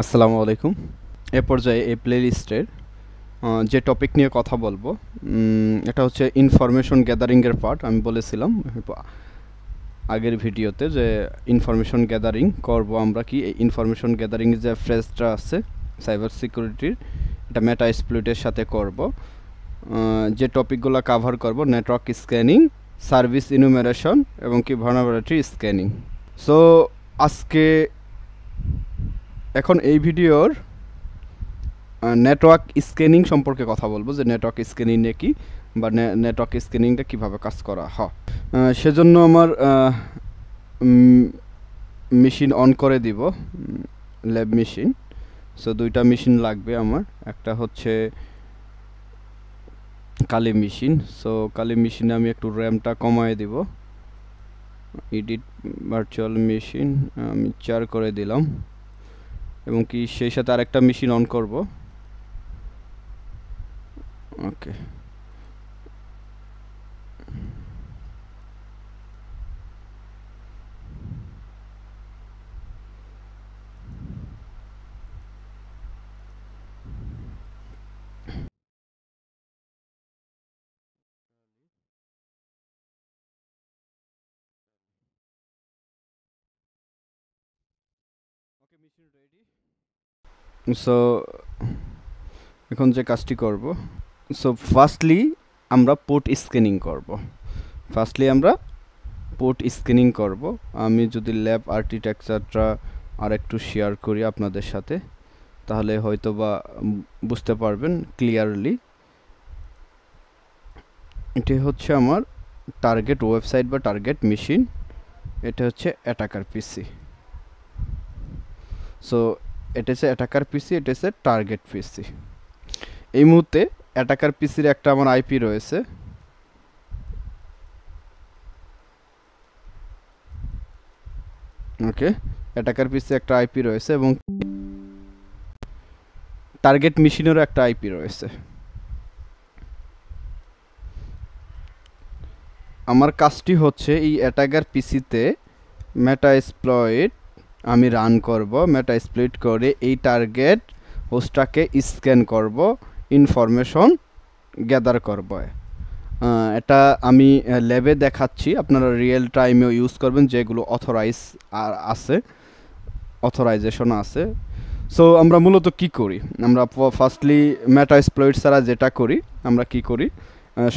আসসালামু আলাইকুম এ পর্যায়ে এই প্লেলিস্টের যে টপিক নিয়ে কথা বলবো এটা হচ্ছে ইনফরমেশন গ্যাদারিংয়ের পার্ট আমি বলেছিলাম আগের ভিডিওতে যে ইনফরমেশন গ্যাদারিং করব আমরা কি এই ইনফরমেশন গ্যাদারিং যে ফ্রেজটা আছে সাইবার সিকিউরিটির এটা মেটা স্প্লিটের সাথে করব যে টপিকগুলো কাভার করব নেটওয়ার্ক স্ক্যানিং সার্ভিস ইনুমেরেশন এবং কি ভার্নাবিলিটি স্ক্যানিং সো আজকে এখন এই ভিডিওর নেটওয়ার্ক স্ক্যানিং সম্পর্কে কথা বলবো যে নেটওয়ার্ক স্ক্যানিং কি বা নেটওয়ার্ক স্ক্যানিংটা কিভাবে কাজ করা হ সেজন্য আমার মেশিন অন করে দিব ল্যাব মেশিন সো দুইটা মেশিন লাগবে আমার একটা হচ্ছে কালি মেশিন সো কালি মেশিনে আমি একটু র্যামটা কমায় দিব এডিট ভার্চুয়াল মেশিন আমি চার করে দিলাম এবং কি সেই সাথে আরেকটা মেশিন অন করব ওকে সো এখন যে কাজটি করব সো ফার্স্টলি আমরা পোর্ট স্ক্যানিং করব ফার্স্টলি আমরা পোর্ট স্ক্যানিং করব আমি যদি ল্যাব আর্কিটেকচারটা আর একটু শেয়ার করি আপনাদের সাথে তাহলে হয়তো বা বুঝতে পারবেন ক্লিয়ারলি এটি হচ্ছে আমার টার্গেট ওয়েবসাইট বা টার্গেট মেশিন এটা হচ্ছে অ্যাটাকার পিসি সো এটা হচ্ছে অ্যাটাকার পিসি এটা হচ্ছে টার্গেট পিসি এই মুহূর্তে অ্যাটাকার পিসির একটা আমার আইপি রয়েছে ওকে অ্যাটাকার পিসি একটা আইপি রয়েছে এবং টার্গেট মেশিনেরও একটা আইপি রয়েছে আমার কাজটি হচ্ছে এই অ্যাটাকার পিসিতে মেটা এসপ্লয়েড আমি রান করব মেটা স্প্লিট করে এই টার্গেট হোস্টটাকে স্ক্যান করব ইনফরমেশন গ্যাদার করব এটা আমি ল্যাবে দেখাচ্ছি আপনারা রিয়েল টাইমেও ইউজ করবেন যেগুলো অথরাইজ আছে অথরাইজেশন আছে সো আমরা মূলত কি করি আমরা ফার্স্টলি ম্যাটাস্প্লয়েড ছাড়া যেটা করি আমরা কি করি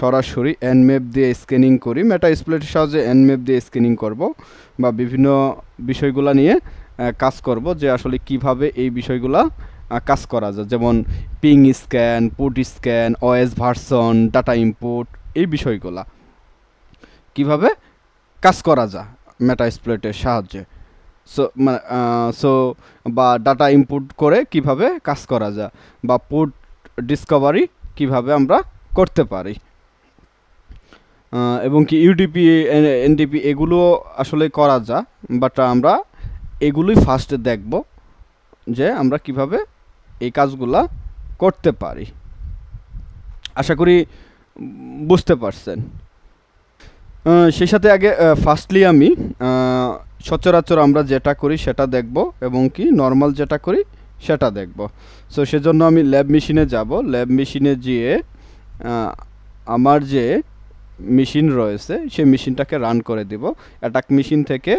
সরাসরি এনমেপ দিয়ে স্ক্যানিং করি মেটা স্প্লেটের সাহায্যে এনমেপ দিয়ে স্ক্যানিং করব বা বিভিন্ন বিষয়গুলো নিয়ে কাজ করব যে আসলে কিভাবে এই বিষয়গুলো কাজ করা যায় যেমন ping scan port scan OS version data import এই বিষয়গুলো কিভাবে কাজ করা যায় মেটা স্প্লেটের সাহায্যে সো মানে সো বা ডাটা ইম্পোর্ট করে কিভাবে কাজ করা যায় বা পুট ডিসকভারি কিভাবে আমরা করতে পারি এবং কি ইউডিপি এনডিপি এগুলো আসলে করা যা বাট আমরা এগুলোই ফার্স্টে দেখব যে আমরা কিভাবে এই কাজগুলা করতে পারি আশা করি বুঝতে পারছেন সেই সাথে আগে ফার্স্টলি আমি সচরাচর আমরা যেটা করি সেটা দেখব এবং কি নর্মাল যেটা করি সেটা দেখব সো সেজন্য আমি ল্যাব মেশিনে যাব ল্যাব মেশিনে গিয়ে আমার যে মেশিন রয়েছে সেই মেশিনটাকে রান করে দিব অ্যাটাক মেশিন থেকে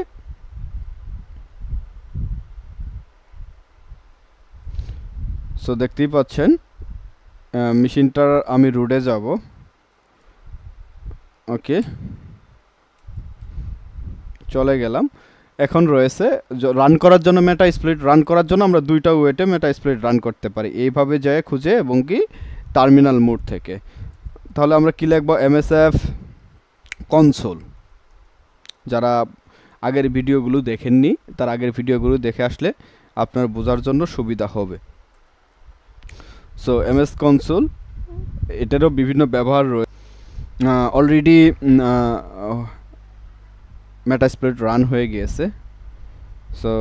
সো দেখতেই পাচ্ছেন মেশিনটার আমি রুডে যাব ওকে চলে গেলাম এখন রয়েছে রান করার জন্য মেটা স্প্লিট রান করার জন্য আমরা দুইটা ওয়েটে মেটা স্প্লিট রান করতে পারি এইভাবে যায় খুঁজে এবং কি টার্মিনাল মোড থেকে তাহলে আমরা কী লিখব এমএসএফ কনসোল যারা আগের ভিডিওগুলো দেখেননি তার আগের ভিডিওগুলো দেখে আসলে আপনার বোঝার জন্য সুবিধা হবে সো এমএস কনসোল এটারও বিভিন্ন ব্যবহার রয়েছে অলরেডি মেটাস্প্লেট রান হয়ে গিয়েছে সো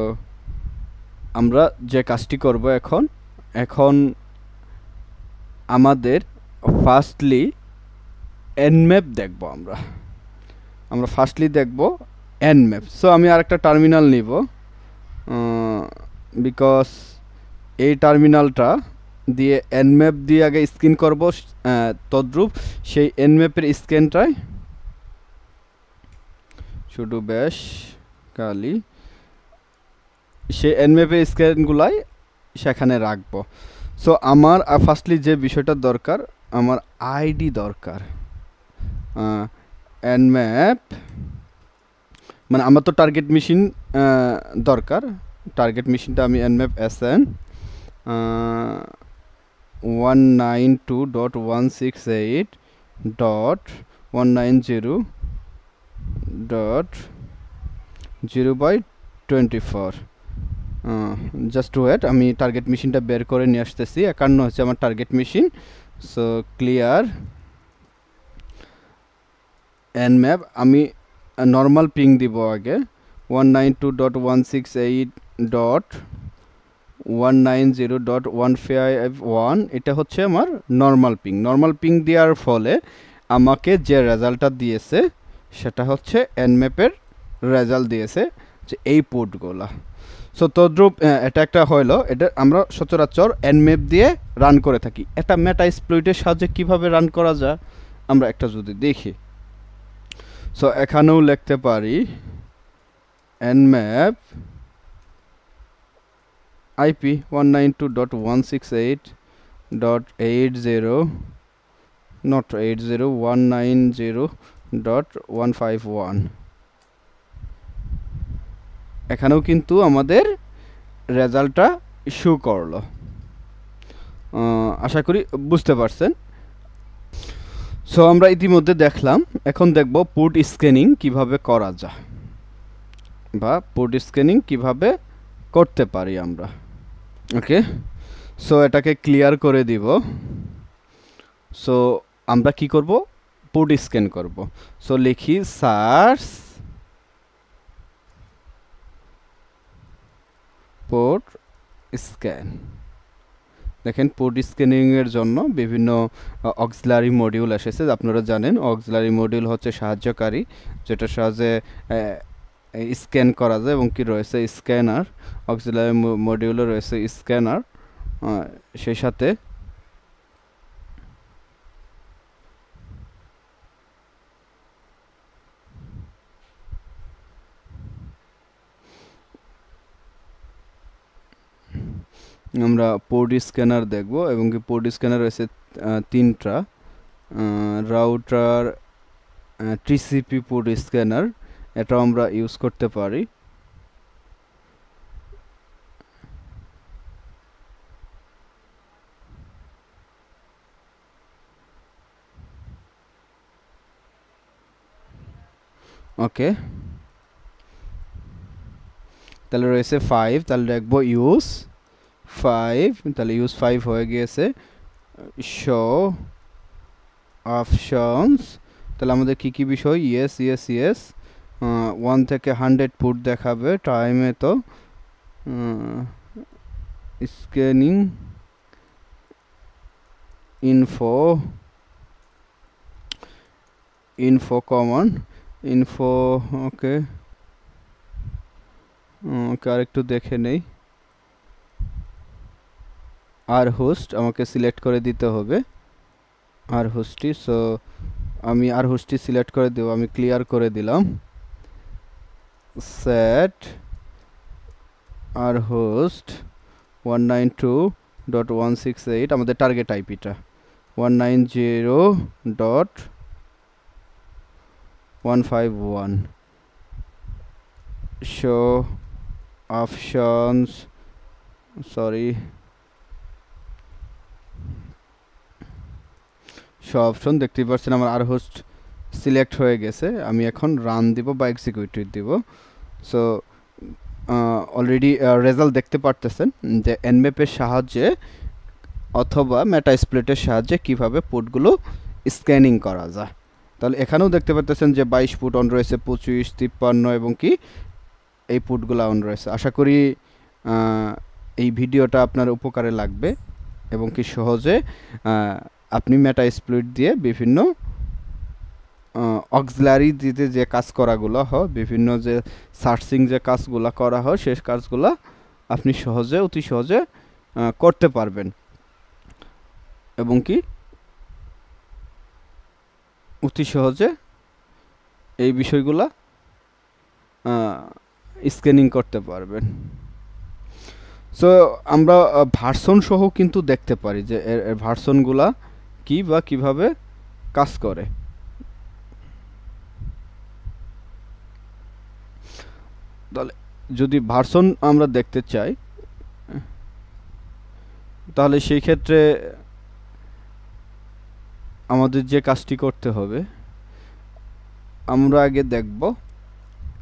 আমরা যে কাজটি করব এখন এখন আমাদের ফার্স্টলি এনম্যাপ দেখব আমরা আমরা ফার্স্টলি দেখব এনম্যাপ সো আমি আরেকটা টার্মিনাল নিব বিকজ এই টার্মিনালটা দিয়ে এনম্যাপ দিয়ে আগে স্ক্রিন করব তদ্রুপ সেই এনম্যাপের স্ক্যানটায় শুধু বেশ কালি সেই এনম্যাপের স্ক্যানগুলাই সেখানে রাখবো সো আমার ফার্স্টলি যে বিষয়টা দরকার আমার আইডি দরকার ম্যাপ মানে আমার তো টার্গেট মেশিন দরকার টার্গেট মেশিনটা আমি map S N one nine two dot one six eight dot one nine zero dot zero by twenty four just wait আমি টার্গেট মেশিনটা বের করে নিয়ে আসতেছি একান্ন হচ্ছে আমার target machine so clear and map আমি নর্মাল পিং দিব আগে one nine two dot one six eight dot one nine zero dot one five one এটা হচ্ছে আমার নর্মাল পিং নর্মাল পিং দেওয়ার ফলে আমাকে যে রেজাল্টটা দিয়েছে সেটা হচ্ছে ম্যাপের রেজাল্ট দিয়েছে যে এই পোর্টগুলা সো তদ্রুপ uh, এটা একটা হইলো এটা আমরা সচরাচর মেপ দিয়ে রান করে থাকি এটা মেটা স্প্লুইটের সাহায্যে কীভাবে রান করা যায় আমরা একটা যদি দেখি সো এখানেও লিখতে পারি nmap IP one nine two dot one six eight dot eight zero not eight zero one nine zero dot one five one এখানেও কিন্তু আমাদের রেজাল্টটা শো করলো আশা করি বুঝতে পারছেন সো আমরা ইতিমধ্যে দেখলাম এখন দেখব পোর্ট স্ক্যানিং কিভাবে করা যায় বা পোর্ট স্ক্যানিং কিভাবে করতে পারি আমরা ওকে সো এটাকে ক্লিয়ার করে দিব সো আমরা কি করব পোর্ট স্ক্যান করব সো লিখি সার্স পোর্ট স্ক্যান দেখেন পোর্ট স্ক্যানিংয়ের জন্য বিভিন্ন অক্সিলারি মডিউল এসেছে আপনারা জানেন অক্সিলারি মডিউল হচ্ছে সাহায্যকারী যেটা সাহায্যে স্ক্যান করা যায় এবং কি রয়েছে স্ক্যানার অক্সিলারি মডিউলে রয়েছে স্ক্যানার সেই সাথে আমরা পোর্ট স্ক্যানার দেখব এবং কি পোর্ট স্ক্যানার রয়েছে তিনটা রাউটার টিসিপি পোর্ট স্ক্যানার এটা আমরা ইউজ করতে পারি ওকে তাহলে রয়েছে ফাইভ তাহলে দেখবো ইউজ ফাইভ তাহলে ইউজ ফাইভ হয়ে গিয়েছে শো অপশনস তাহলে আমাদের কী কী বিষয় ইয়েস ইয়েস ইয়েস ওয়ান থেকে হান্ড্রেড ফুট দেখাবে টাইমে তো scanning info info common info okay okay আরেকটু দেখে নেই আর হোস্ট আমাকে সিলেক্ট করে দিতে হবে আর হোস্টটি সো আমি আর হোস্টটি সিলেক্ট করে দেবো আমি ক্লিয়ার করে দিলাম set R host one nine two dot one six eight আমাদের টার্গেট আইপিটা one nine zero dot one five one show options sorry সব অপশন দেখতেই পাচ্ছেন আমার আর হোস্ট সিলেক্ট হয়ে গেছে আমি এখন রান দিব বা এক্সিকিউটিভ দিব সো অলরেডি রেজাল্ট দেখতে পারতেছেন যে এনমেপের সাহায্যে অথবা মেটা স্প্লিটের সাহায্যে কিভাবে পুটগুলো স্ক্যানিং করা যায় তাহলে এখানেও দেখতে পারতেছেন যে বাইশ ফুট অন রয়েছে পঁচিশ তিপ্পান্ন এবং কি এই পুটগুলো অন রয়েছে আশা করি এই ভিডিওটা আপনার উপকারে লাগবে এবং কি সহজে আপনি মেটা স্প্লিট দিয়ে বিভিন্ন অক্সিলারি দিতে যে কাজ করাগুলো হয় বিভিন্ন যে সার্চিং যে কাজগুলো করা হয় সেই কাজগুলো আপনি সহজে অতি সহজে করতে পারবেন এবং কি অতি সহজে এই বিষয়গুলা স্ক্যানিং করতে পারবেন সো আমরা ভার্সন সহ কিন্তু দেখতে পারি যে এর ভার্সনগুলা কি বা কিভাবে কাজ করে তাহলে যদি ভার্সন আমরা দেখতে চাই তাহলে সেই ক্ষেত্রে আমাদের যে কাজটি করতে হবে আমরা আগে দেখব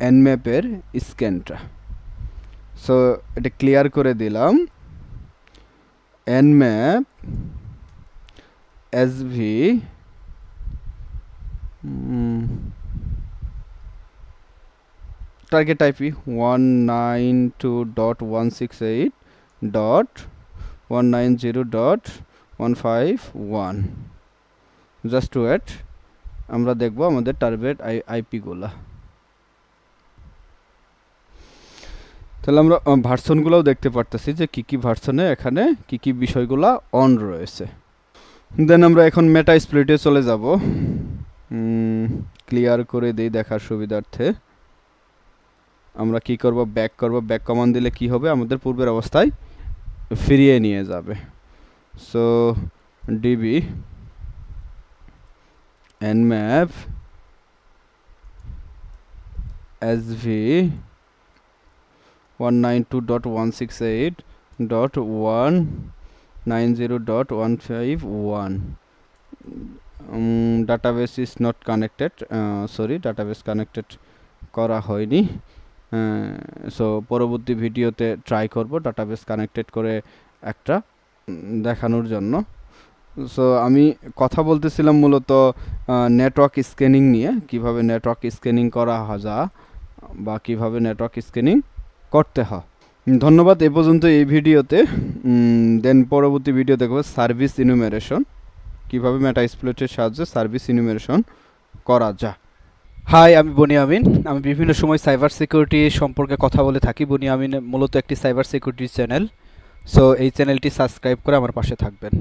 এনম্যাপের স্ক্যানটা সো এটা ক্লিয়ার করে দিলাম nmap dot hmm, target IP 192.168.190.151 just wait আমরা দেখব আমাদের টার্গেট আইপিগুলো তাহলে আমরা ভার্সনগুলোও দেখতে পারতেছি যে কি কি ভার্সনে এখানে কি কি বিষয়গুলো অন রয়েছে দেন আমরা এখন মেটা স্প্লিটে চলে যাব ক্লিয়ার করে দেই দেখার সুবিধার্থে আমরা কি করব ব্যাক করব ব্যাক কমান দিলে কি হবে আমাদের পূর্বের অবস্থায় ফিরিয়ে নিয়ে যাবে so DB S V one one nine two dot six eight dot one database is not connected sorry database connected করা হয়নি সো পরবর্তী ভিডিওতে ট্রাই করব ডাটাবেস কানেক্টেড করে একটা দেখানোর জন্য সো আমি কথা বলতেছিলাম মূলত নেটওয়ার্ক স্ক্যানিং নিয়ে কিভাবে নেটওয়ার্ক স্ক্যানিং করা যা বা কিভাবে নেটওয়ার্ক স্ক্যানিং করতে হয় ধন্যবাদ এ পর্যন্ত এই ভিডিওতে দেন পরবর্তী ভিডিও দেখব সার্ভিস ইনুমেরেশন কীভাবে মেটা স্প্লেটের সাহায্যে সার্ভিস ইনুমেরেশন করা যা হাই আমি বনি আমিন আমি বিভিন্ন সময় সাইবার সিকিউরিটি সম্পর্কে কথা বলে থাকি বনি আমিন মূলত একটি সাইবার সিকিউরিটি চ্যানেল সো এই চ্যানেলটি সাবস্ক্রাইব করে আমার পাশে থাকবেন